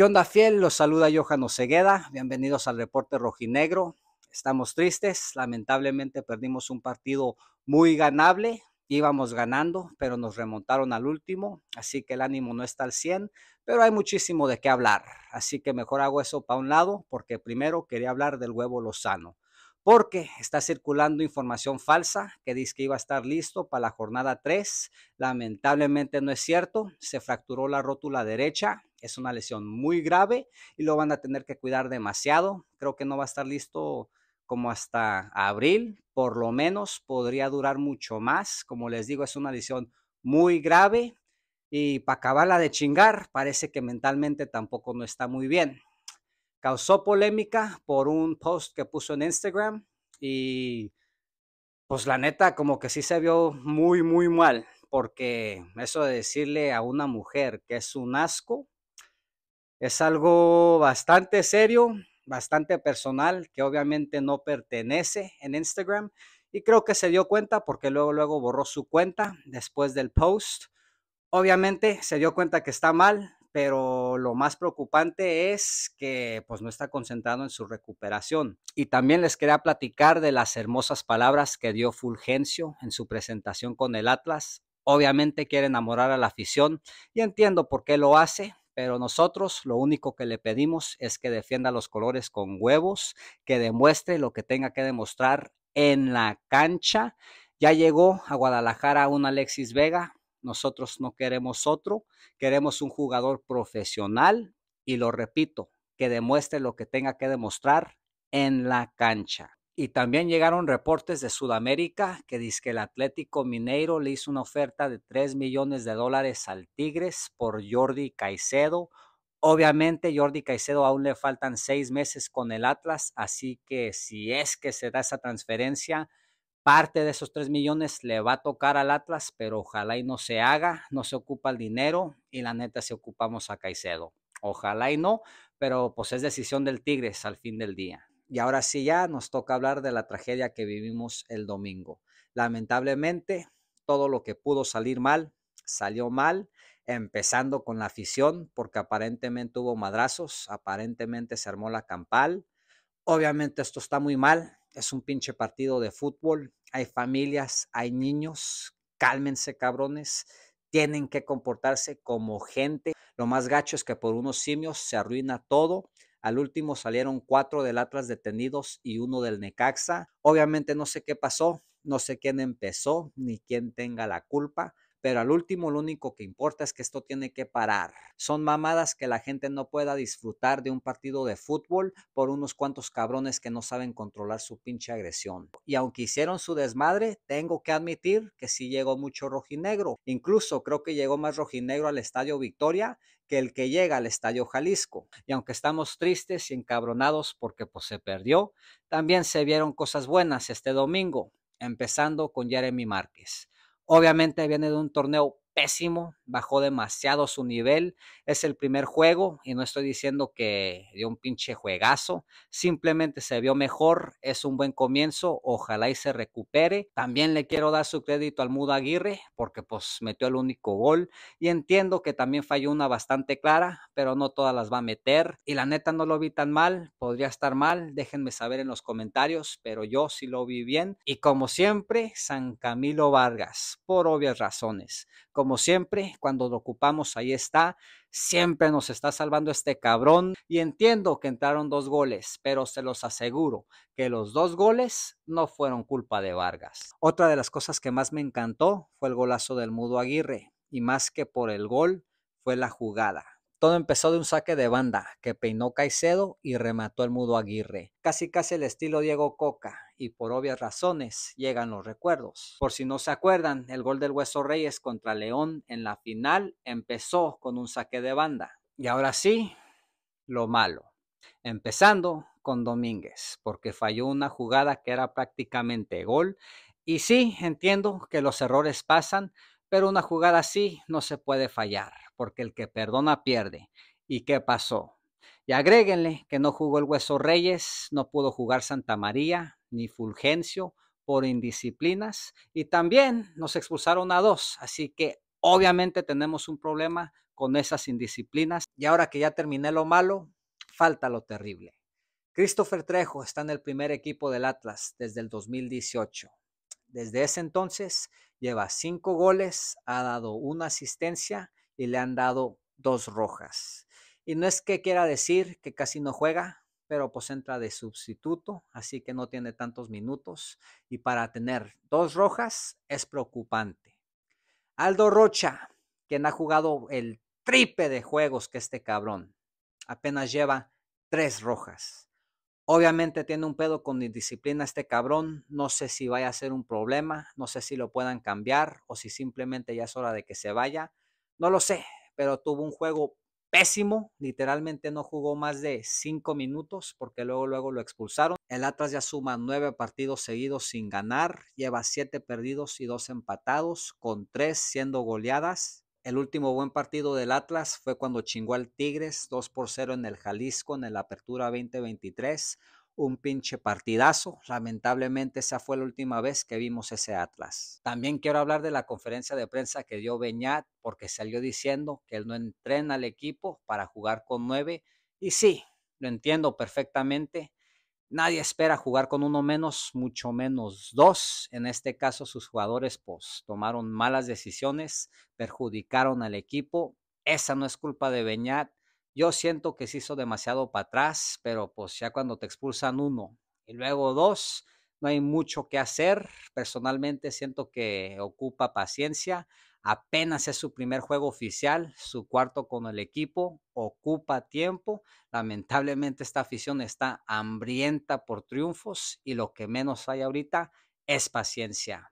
¿Qué onda, fiel? Los saluda Johan Osegueda. Bienvenidos al reporte rojinegro. Estamos tristes. Lamentablemente perdimos un partido muy ganable. Íbamos ganando, pero nos remontaron al último. Así que el ánimo no está al 100, pero hay muchísimo de qué hablar. Así que mejor hago eso para un lado, porque primero quería hablar del huevo lozano porque está circulando información falsa que dice que iba a estar listo para la jornada 3. Lamentablemente no es cierto, se fracturó la rótula derecha, es una lesión muy grave y lo van a tener que cuidar demasiado. Creo que no va a estar listo como hasta abril, por lo menos podría durar mucho más. Como les digo, es una lesión muy grave y para acabarla de chingar, parece que mentalmente tampoco no está muy bien. Causó polémica por un post que puso en Instagram y pues la neta como que sí se vio muy, muy mal, porque eso de decirle a una mujer que es un asco, es algo bastante serio, bastante personal, que obviamente no pertenece en Instagram. Y creo que se dio cuenta porque luego, luego borró su cuenta después del post. Obviamente se dio cuenta que está mal, pero lo más preocupante es que pues no está concentrado en su recuperación. Y también les quería platicar de las hermosas palabras que dio Fulgencio en su presentación con el Atlas. Obviamente quiere enamorar a la afición y entiendo por qué lo hace. Pero nosotros lo único que le pedimos es que defienda los colores con huevos, que demuestre lo que tenga que demostrar en la cancha. Ya llegó a Guadalajara un Alexis Vega. Nosotros no queremos otro, queremos un jugador profesional y lo repito, que demuestre lo que tenga que demostrar en la cancha. Y también llegaron reportes de Sudamérica que dice que el Atlético Mineiro le hizo una oferta de 3 millones de dólares al Tigres por Jordi Caicedo. Obviamente Jordi Caicedo aún le faltan seis meses con el Atlas, así que si es que se da esa transferencia, parte de esos 3 millones le va a tocar al Atlas, pero ojalá y no se haga, no se ocupa el dinero y la neta se ocupamos a Caicedo. Ojalá y no, pero pues es decisión del Tigres al fin del día. Y ahora sí ya nos toca hablar de la tragedia que vivimos el domingo. Lamentablemente, todo lo que pudo salir mal, salió mal, empezando con la afición, porque aparentemente hubo madrazos, aparentemente se armó la campal. Obviamente esto está muy mal, es un pinche partido de fútbol, hay familias, hay niños, cálmense cabrones, tienen que comportarse como gente. Lo más gacho es que por unos simios se arruina todo al último salieron cuatro del Atlas detenidos y uno del Necaxa. Obviamente no sé qué pasó, no sé quién empezó ni quién tenga la culpa, pero al último lo único que importa es que esto tiene que parar. Son mamadas que la gente no pueda disfrutar de un partido de fútbol por unos cuantos cabrones que no saben controlar su pinche agresión. Y aunque hicieron su desmadre, tengo que admitir que sí llegó mucho rojinegro. Incluso creo que llegó más rojinegro al Estadio Victoria que el que llega al Estadio Jalisco. Y aunque estamos tristes y encabronados porque pues, se perdió, también se vieron cosas buenas este domingo, empezando con Jeremy Márquez. Obviamente viene de un torneo pésimo, bajó demasiado su nivel. Es el primer juego y no estoy diciendo que dio un pinche juegazo, simplemente se vio mejor, es un buen comienzo, ojalá y se recupere. También le quiero dar su crédito al Mudo Aguirre porque pues metió el único gol y entiendo que también falló una bastante clara, pero no todas las va a meter y la neta no lo vi tan mal, podría estar mal, déjenme saber en los comentarios, pero yo sí lo vi bien y como siempre, San Camilo Vargas, por obvias razones siempre, cuando lo ocupamos, ahí está. Siempre nos está salvando este cabrón. Y entiendo que entraron dos goles, pero se los aseguro que los dos goles no fueron culpa de Vargas. Otra de las cosas que más me encantó fue el golazo del Mudo Aguirre. Y más que por el gol, fue la jugada. Todo empezó de un saque de banda que peinó Caicedo y remató el Mudo Aguirre. Casi casi el estilo Diego Coca y por obvias razones llegan los recuerdos. Por si no se acuerdan, el gol del Hueso Reyes contra León en la final empezó con un saque de banda. Y ahora sí, lo malo. Empezando con Domínguez, porque falló una jugada que era prácticamente gol. Y sí, entiendo que los errores pasan, pero una jugada así no se puede fallar, porque el que perdona pierde. ¿Y qué pasó? Y agréguenle que no jugó el Hueso Reyes, no pudo jugar Santa María, ni Fulgencio por indisciplinas y también nos expulsaron a dos. Así que obviamente tenemos un problema con esas indisciplinas. Y ahora que ya terminé lo malo, falta lo terrible. Christopher Trejo está en el primer equipo del Atlas desde el 2018. Desde ese entonces lleva cinco goles, ha dado una asistencia y le han dado dos rojas. Y no es que quiera decir que casi no juega, pero pues entra de sustituto, así que no tiene tantos minutos. Y para tener dos rojas es preocupante. Aldo Rocha, quien ha jugado el tripe de juegos que este cabrón, apenas lleva tres rojas. Obviamente tiene un pedo con indisciplina este cabrón. No sé si vaya a ser un problema, no sé si lo puedan cambiar o si simplemente ya es hora de que se vaya. No lo sé, pero tuvo un juego pésimo, literalmente no jugó más de cinco minutos porque luego luego lo expulsaron. El Atlas ya suma nueve partidos seguidos sin ganar, lleva siete perdidos y dos empatados, con tres siendo goleadas. El último buen partido del Atlas fue cuando chingó al Tigres 2 por 0 en el Jalisco en la Apertura 2023 un pinche partidazo. Lamentablemente esa fue la última vez que vimos ese Atlas. También quiero hablar de la conferencia de prensa que dio Beñat porque salió diciendo que él no entrena al equipo para jugar con nueve. Y sí, lo entiendo perfectamente. Nadie espera jugar con uno menos, mucho menos dos. En este caso, sus jugadores pues, tomaron malas decisiones, perjudicaron al equipo. Esa no es culpa de Beñat. Yo siento que se hizo demasiado para atrás, pero pues ya cuando te expulsan uno y luego dos, no hay mucho que hacer. Personalmente siento que ocupa paciencia. Apenas es su primer juego oficial, su cuarto con el equipo, ocupa tiempo. Lamentablemente esta afición está hambrienta por triunfos y lo que menos hay ahorita es paciencia.